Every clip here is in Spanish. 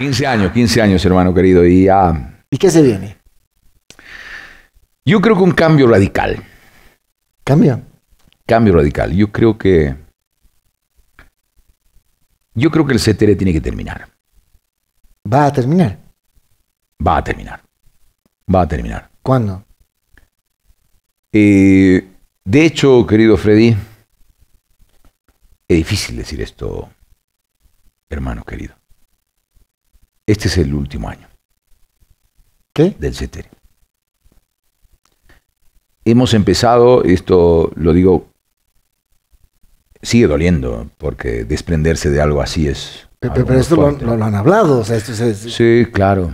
15 años, 15 años, hermano querido. Y, ah, ¿Y qué se viene? Yo creo que un cambio radical. ¿Cambio? Cambio radical. Yo creo que. Yo creo que el CTR tiene que terminar. ¿Va a terminar? Va a terminar. Va a terminar. ¿Cuándo? Eh, de hecho, querido Freddy, es difícil decir esto, hermano querido. Este es el último año. ¿Qué? Del CETERE. Hemos empezado, esto lo digo, sigue doliendo, porque desprenderse de algo así es. Pero, esto lo, lo, han hablado, o sea, esto es, Sí, claro.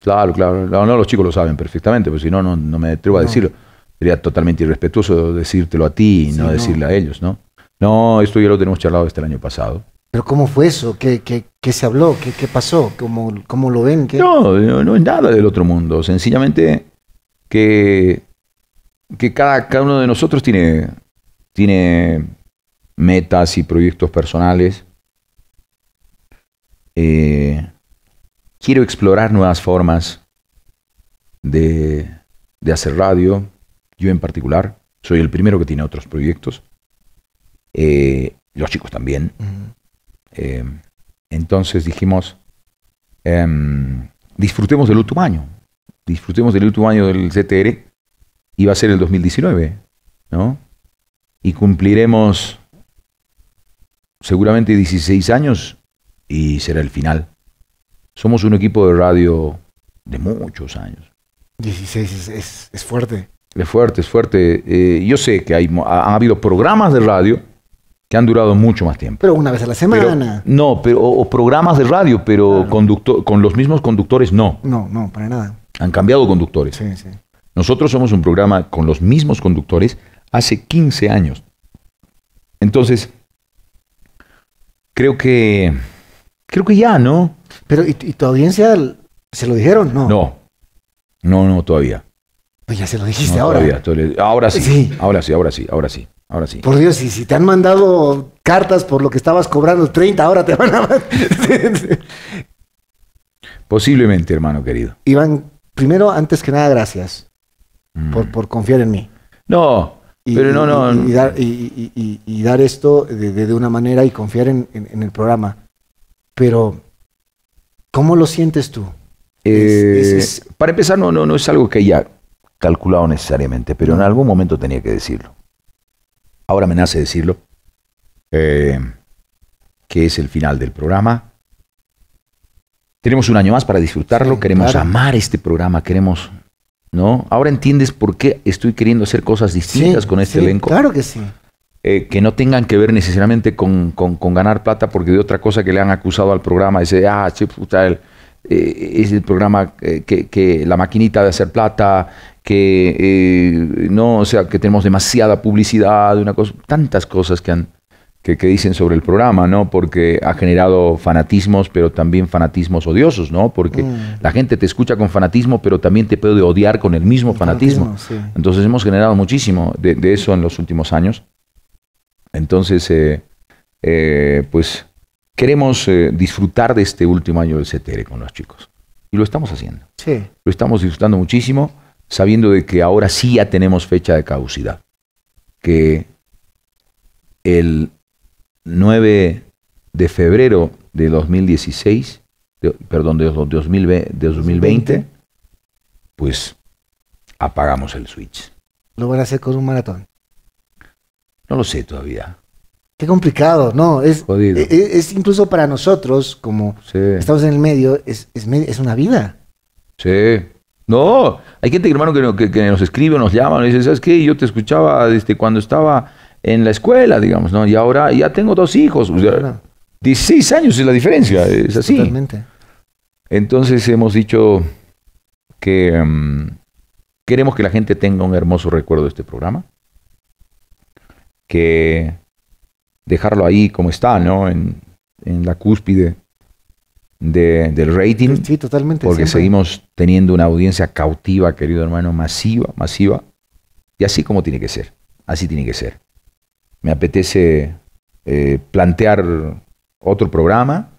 Claro, claro. No, los chicos lo saben perfectamente, porque si no, no, me atrevo a decirlo. Sería totalmente irrespetuoso decírtelo a ti y no decirle a ellos, ¿no? No, esto ya lo tenemos charlado desde el año pasado. ¿Pero cómo fue eso? ¿Qué, se habló? ¿Qué, pasó? ¿Cómo, lo ven? No, no, no, es nada del otro mundo. Sencillamente que, cada, uno de nosotros tiene, tiene metas y proyectos personales. Eh, quiero explorar nuevas formas de, hacer radio. Yo en particular, soy el primero que tiene otros proyectos. Eh, los chicos también. Eh, entonces dijimos, em, disfrutemos del último año, disfrutemos del último año del CTR, y va a ser el 2019, Y cumpliremos seguramente 16 años y será el final. Somos un equipo de radio de muchos años. 16 es, fuerte. Es fuerte, es fuerte. Eh, yo sé que hay, ha habido programas de radio que han durado mucho más tiempo. Pero una vez a la semana. no, pero, o, programas de radio, pero con los mismos conductores no. No, no, para nada. Han cambiado conductores. Sí, sí. Nosotros somos un programa con los mismos conductores hace 15 años. Entonces, creo que creo que ya, ¿no? Pero ¿y, tu audiencia se lo dijeron? No. No. No, no, todavía. Pues ya se lo dijiste ahora. ahora sí, Ahora sí, ahora sí, ahora sí sí. Por Dios, y si te han mandado cartas por lo que estabas cobrando 30, ahora te van a... Posiblemente, hermano querido. Iván, primero, antes que nada, gracias mm. por, confiar en mí. No, pero no, no. Y, dar, esto de, una manera y confiar en, el programa. Pero, ¿cómo lo sientes tú? Eh, para empezar, no, no, no es algo que haya calculado necesariamente, pero en algún momento tenía que decirlo ahora me nace decirlo, eh, que es el final del programa. Tenemos un año más para disfrutarlo, queremos amar este programa, queremos, ¿no? Ahora entiendes por qué estoy queriendo hacer cosas distintas con este elenco. Claro que sí. Eh, que no tengan que ver necesariamente con, ganar plata, porque de otra cosa que le han acusado al programa, ese, ah, eh, es el programa que, que, la maquinita de hacer plata, que eh, no, sea, que tenemos demasiada publicidad, una cosa, tantas cosas que han que, dicen sobre el programa, ¿no? Porque ha generado fanatismos, pero también fanatismos odiosos, ¿no? Porque mm. la gente te escucha con fanatismo, pero también te puede odiar con el mismo fanatismo. Entonces hemos generado muchísimo de, eso en los últimos años. Entonces, eh, eh, pues queremos disfrutar de este último año del CTR con los chicos. Y lo estamos haciendo. Lo estamos disfrutando muchísimo sabiendo de que ahora sí ya tenemos fecha de caducidad, que el 9 de febrero de 2016, perdón, de, 2020, pues apagamos el switch. ¿Lo van a hacer con un maratón? No lo sé todavía. Qué complicado, ¿no? Es, e, e, es, incluso para nosotros, como estamos en el medio, es, es, es una vida. Sí, no, hay gente, hermano, que, que, nos escribe, nos llama, nos dice, ¿sabes qué? Yo te escuchaba desde cuando estaba en la escuela, digamos, ¿no? Y ahora ya tengo dos hijos. 16 años es la diferencia, es así. Totalmente. Entonces hemos dicho que mm, queremos que la gente tenga un hermoso recuerdo de este programa, que dejarlo ahí como está, ¿no? en la cúspide del rating. totalmente. Porque seguimos teniendo una audiencia cautiva, querido hermano, masiva, masiva. Y así como tiene que ser. Así tiene que ser. Me apetece eh, plantear otro programa